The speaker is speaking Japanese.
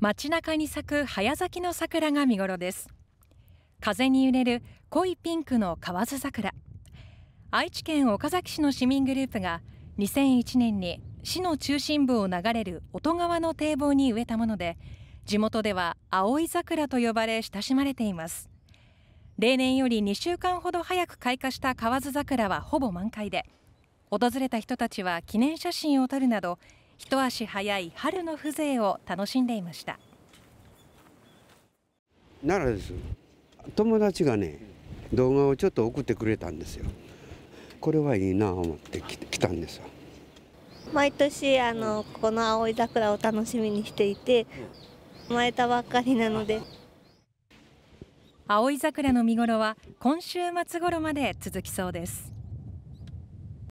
街中に咲く早咲きの桜が見頃です風に揺れる濃いピンクの河津桜愛知県岡崎市の市民グループが2001年に市の中心部を流れる音川の堤防に植えたもので地元では青い桜と呼ばれ親しまれています例年より2週間ほど早く開花した河津桜はほぼ満開で訪れた人たちは記念写真を撮るなど一足早い春の風情を楽しんでいました奈良です友達がね動画をちょっと送ってくれたんですよこれはいいな思って来たんですよ毎年あのこの青い桜を楽しみにしていて生まれたばっかりなので青い桜の見頃は今週末頃まで続きそうです